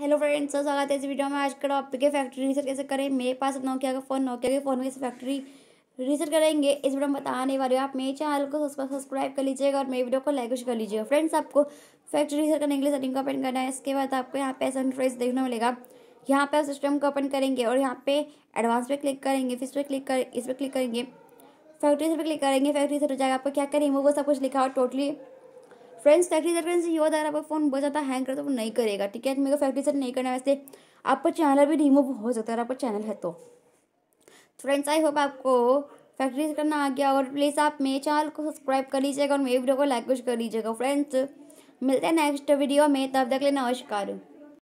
hello friends तो स्वागत है इस वीडियो में आज का टॉपिक है फैक्ट्री रिसर्च कैसे करें मेरे पास नोकिया का फ़ोन नोकिया के फ़ोन में कैसे फैक्ट्री रिसर्च करेंगे इस वीडियो में बताने वाले आप मेरे चैनल को सब्सक्राइब कर लीजिएगा और मेरी वीडियो को लाइक कर लीजिएगा फ्रेंड्स आपको फैक्ट्री रिसर्च करने के लिए सेटिंग को ओपन करना है इसके बाद आपको यहाँ पे ऐसा इंटरफेस देखने मिलेगा यहाँ पे आप सिस्टम को ओपन करेंगे और यहाँ पे एडवांस पे क्लिक करेंगे फिर इस पर क्लिक कर इस पर क्लिक करेंगे फैक्ट्री रिसर्च पर क्लिक करेंगे फैक्ट्री रिसर्च हो जाएगा आपको क्या क्या वो सब कुछ लिखा हो टोटली फ्रेंड्स फैक्ट्री रिजल्ट करने से ये होता है आपका फ़ोन बहुत ज़्यादा हैंग करता है वो नहीं करेगा ठीक है मेरे को फैक्ट्री सेट नहीं करना वैसे आपका चैनल भी रिमूव हो सकता है आपका चैनल है तो फ्रेंड्स आई होप आपको फैक्ट्री सेट करना आ गया और प्लीज़ आप मेरे चैनल को सब्सक्राइब कर लीजिएगा और मेरे वीडियो को लाइक कुछ कर लीजिएगा फ्रेंड्स मिलते हैं नेक्स्ट वीडियो में तब तक ले नमस्कार